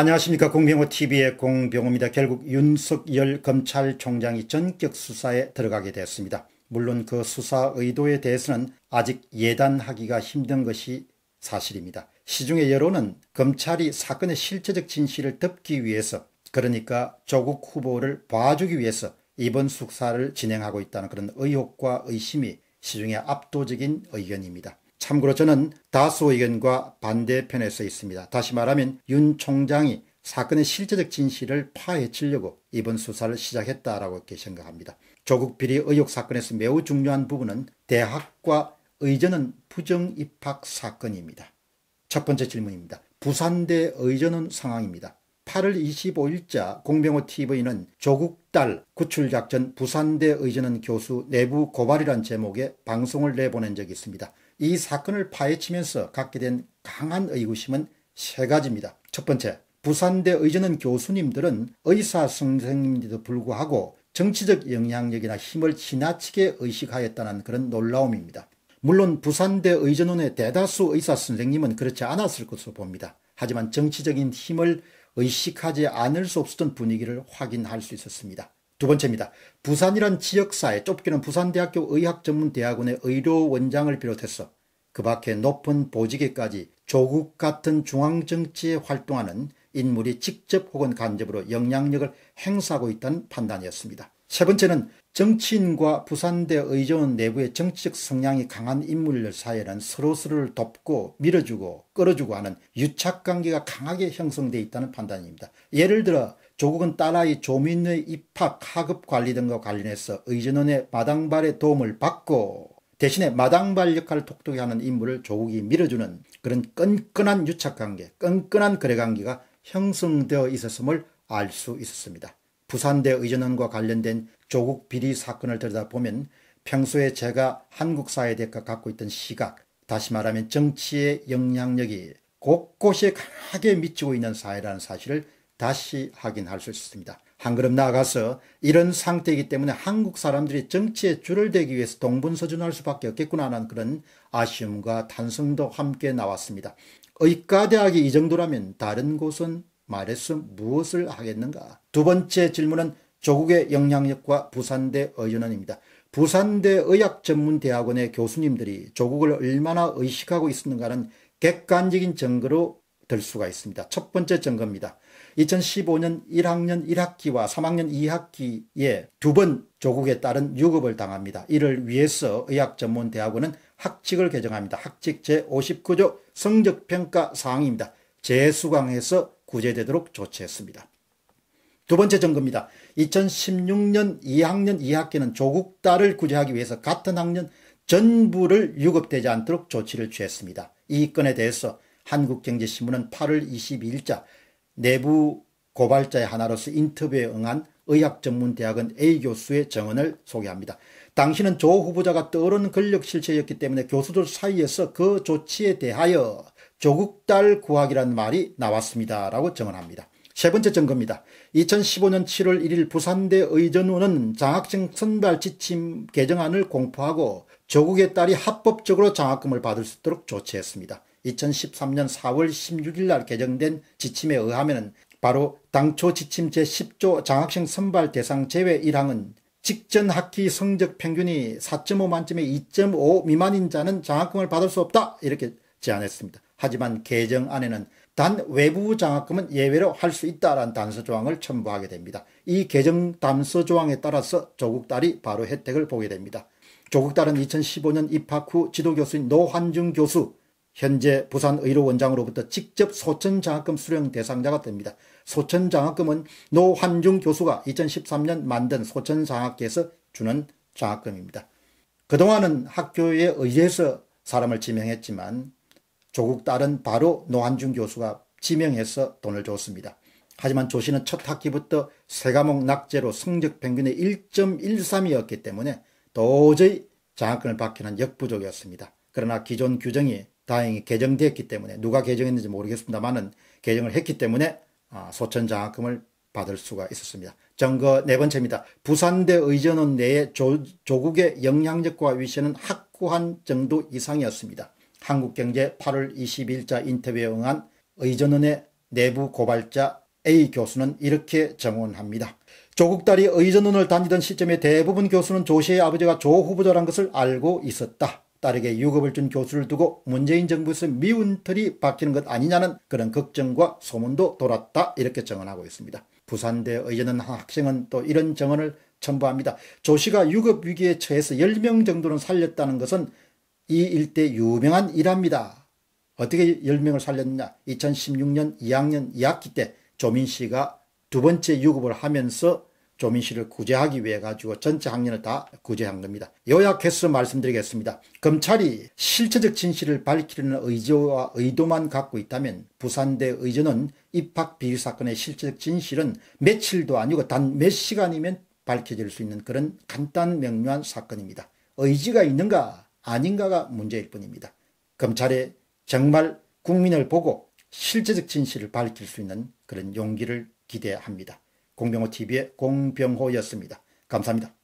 안녕하십니까 공병호TV의 공병호입니다. 결국 윤석열 검찰총장이 전격 수사에 들어가게 되었습니다. 물론 그 수사 의도에 대해서는 아직 예단하기가 힘든 것이 사실입니다. 시중의 여론은 검찰이 사건의 실체적 진실을 덮기 위해서 그러니까 조국 후보를 봐주기 위해서 이번 숙사를 진행하고 있다는 그런 의혹과 의심이 시중의 압도적인 의견입니다. 참고로 저는 다수 의견과 반대편에 서 있습니다. 다시 말하면 윤 총장이 사건의 실제적 진실을 파헤치려고 이번 수사를 시작했다라고 이렇게 생각합니다. 조국 비리 의혹 사건에서 매우 중요한 부분은 대학과 의전은 부정 입학 사건입니다. 첫 번째 질문입니다. 부산대 의전은 상황입니다. 8월 25일자 공병호 TV는 조국 딸 구출작전 부산대 의전은 교수 내부 고발이란 제목의 방송을 내보낸 적이 있습니다. 이 사건을 파헤치면서 갖게 된 강한 의구심은 세 가지입니다. 첫 번째, 부산대 의전은 교수님들은 의사 선생님인데도 불구하고 정치적 영향력이나 힘을 지나치게 의식하였다는 그런 놀라움입니다. 물론 부산대 의전원의 대다수 의사 선생님은 그렇지 않았을 것으로 봅니다. 하지만 정치적인 힘을 의식하지 않을 수 없었던 분위기를 확인할 수 있었습니다. 두 번째입니다. 부산이란 지역사회, 좁기는 부산대학교 의학전문대학원의 의료원장을 비롯해서 그 밖에 높은 보직에까지 조국 같은 중앙정치에 활동하는 인물이 직접 혹은 간접으로 영향력을 행사하고 있다는 판단이었습니다. 세 번째는 정치인과 부산대 의료원 내부의 정치적 성향이 강한 인물들 사이에는 서로서로를 돕고 밀어주고 끌어주고 하는 유착관계가 강하게 형성돼 있다는 판단입니다. 예를 들어 조국은 딸아이 조민의 입학, 하급 관리 등과 관련해서 의전원의 마당발의 도움을 받고 대신에 마당발 역할을 톡톡히 하는 인물을 조국이 밀어주는 그런 끈끈한 유착관계, 끈끈한 거래관계가 형성되어 있었음을 알 수 있었습니다. 부산대 의전원과 관련된 조국 비리 사건을 들여다보면 평소에 제가 한국 사회에 대해 갖고 있던 시각, 다시 말하면 정치의 영향력이 곳곳에 강하게 미치고 있는 사회라는 사실을 다시 확인할 수 있습니다. 한 걸음 나아가서 이런 상태이기 때문에 한국 사람들이 정치에 줄을 대기 위해서 동분서준할 수밖에 없겠구나 하는 그런 아쉬움과 탄성도 함께 나왔습니다. 의과대학이 이 정도라면 다른 곳은 말해서 무엇을 하겠는가? 두 번째 질문은 조국의 영향력과 부산대 의전원입니다. 부산대 의학전문대학원의 교수님들이 조국을 얼마나 의식하고 있었는가는 객관적인 증거로 될 수가 있습니다. 첫 번째 증거입니다. 2015년 1학년 1학기와 3학년 2학기에 두 번 조국에 따른 유급을 당합니다. 이를 위해서 의학전문대학원은 학칙을 개정합니다. 학칙 제59조 성적평가 사항입니다. 재수강해서 구제되도록 조치했습니다. 두 번째 점검입니다. 2016년 2학년 2학기는 조국 딸을 구제하기 위해서 같은 학년 전부를 유급되지 않도록 조치를 취했습니다. 이 건에 대해서 한국경제신문은 8월 22일자 내부 고발자의 하나로서 인터뷰에 응한 의학전문대학원 A 교수의 정언을 소개합니다. 당신은 조 후보자가 떠오른 권력 실체였기 때문에 교수들 사이에서 그 조치에 대하여 조국 딸 구하기란 말이 나왔습니다. 라고 증언합니다. 세 번째 증거입니다. 2015년 7월 1일 부산대 의전원은 장학생 선발 지침 개정안을 공포하고 조국의 딸이 합법적으로 장학금을 받을 수 있도록 조치했습니다. 2013년 4월 16일 날 개정된 지침에 의하면 바로 당초 지침 제10조 장학생 선발 대상 제외 1항은 직전 학기 성적 평균이 4.5 만점에 2.5 미만인 자는 장학금을 받을 수 없다 이렇게 제안했습니다. 하지만 개정 안에는 단 외부 장학금은 예외로 할 수 있다라는 단서 조항을 첨부하게 됩니다. 이 개정 단서 조항에 따라서 조국 딸이 바로 혜택을 보게 됩니다. 조국 딸은 2015년 입학 후 지도교수인 노환중 교수, 현재 부산의료원장으로부터 직접 소천장학금 수령 대상자가 됩니다. 소천장학금은 노환중 교수가 2013년 만든 소천장학계에서 주는 장학금입니다. 그동안은 학교에 의해서 사람을 지명했지만 조국 딸은 바로 노한준 교수가 지명해서 돈을 줬습니다. 하지만 조 씨는 첫 학기부터 세 과목 낙제로 성적 평균의 1.13이었기 때문에 도저히 장학금을 받기는 역부족이었습니다. 그러나 기존 규정이 다행히 개정되었기 때문에 누가 개정했는지 모르겠습니다만은 개정을 했기 때문에 아, 소천 장학금을 받을 수가 있었습니다. 정거 네 번째입니다. 부산대 의전원 내에 조, 조국의 영향력과 위치는 확고한 정도 이상이었습니다. 한국경제 8월 2 0일자 인터뷰에 응한 의전원의 내부 고발자 A 교수는 이렇게 정언합니다. 조국 딸이 의전원을 다니던 시점에 대부분 교수는 조 씨의 아버지가 조 후보자란 것을 알고 있었다. 딸에게 유급을 준 교수를 두고 문재인 정부에서 미운 털이 박히는 것 아니냐는 그런 걱정과 소문도 돌았다 이렇게 정언하고 있습니다. 부산대 의전원 학생은 또 이런 정언을 첨부합니다. 조 씨가 유급 위기에 처해서 10명 정도는 살렸다는 것은 이 일대 유명한 일합니다. 어떻게 10명을 살렸느냐. 2016년 2학년 2학기 때 조민 씨가 두 번째 유급을 하면서 조민 씨를 구제하기 위해 가지고 전체 학년을 다 구제한 겁니다. 요약해서 말씀드리겠습니다. 검찰이 실체적 진실을 밝히려는 의지와 의도만 갖고 있다면 부산대 의전은 입학 비리 사건의 실체적 진실은 며칠도 아니고 단 몇 시간이면 밝혀질 수 있는 그런 간단 명료한 사건입니다. 의지가 있는가? 아닌가가 문제일 뿐입니다. 검찰에 정말 국민을 보고 실제적 진실을 밝힐 수 있는 그런 용기를 기대합니다. 공병호TV의 공병호였습니다. 감사합니다.